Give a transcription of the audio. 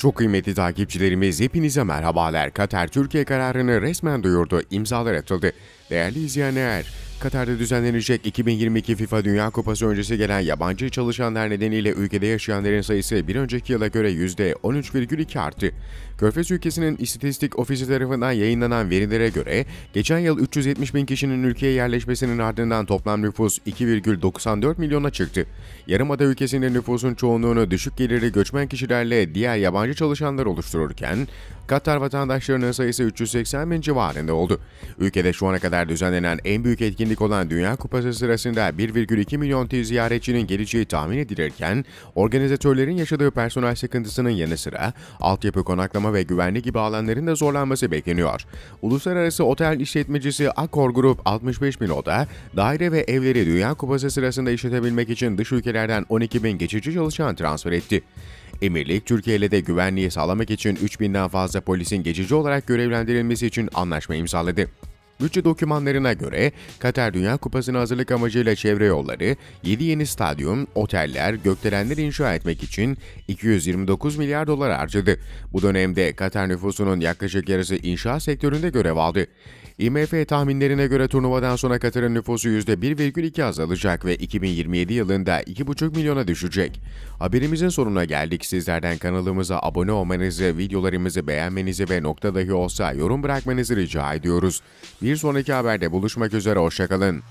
Çok kıymetli takipçilerimiz hepinize merhabalar. Katar Türkiye kararını resmen duyurdu, imzalar atıldı. Değerli izleyenler, Katar'da düzenlenecek 2022 FIFA Dünya Kupası öncesi gelen yabancı çalışanlar nedeniyle ülkede yaşayanların sayısı bir önceki yıla göre %13,2 arttı. Körfez ülkesinin istatistik ofisi tarafından yayınlanan verilere göre geçen yıl 370 bin kişinin ülkeye yerleşmesinin ardından toplam nüfus 2,94 milyona çıktı. Yarımada ülkesinde nüfusun çoğunluğunu düşük gelirli göçmen kişilerle diğer yabancı çalışanlar oluştururken Katar vatandaşlarının sayısı 380 bin civarında oldu. Ülkede şu ana kadar düzenlenen en büyük etkinlik günlük olan Dünya Kupası sırasında 1,2 milyon T ziyaretçinin geleceği tahmin edilirken, organizatörlerin yaşadığı personel sıkıntısının yanı sıra altyapı konaklama ve güvenlik gibi alanların da zorlanması bekleniyor. Uluslararası otel işletmecisi Accor Group 65 bin oda, daire ve evleri Dünya Kupası sırasında işletebilmek için dış ülkelerden 12 bin geçici çalışan transfer etti. Emirlik, Türkiye ile de güvenliği sağlamak için 3000'den fazla polisin geçici olarak görevlendirilmesi için anlaşma imzaladı. Bütçe dokümanlarına göre Katar Dünya Kupası'na hazırlık amacıyla çevre yolları, 7 yeni stadyum, oteller, gökdelenler inşa etmek için 229 milyar dolar harcadı. Bu dönemde Katar nüfusunun yaklaşık yarısı inşaat sektöründe görev aldı. IMF tahminlerine göre turnuvadan sonra Katar'ın nüfusu %1,2 azalacak ve 2027 yılında 2,5 milyona düşecek. Haberimizin sonuna geldik. Sizlerden kanalımıza abone olmanızı, videolarımızı beğenmenizi ve nokta dahi olsa yorum bırakmanızı rica ediyoruz. Bir bir sonraki haberde buluşmak üzere hoşçakalın.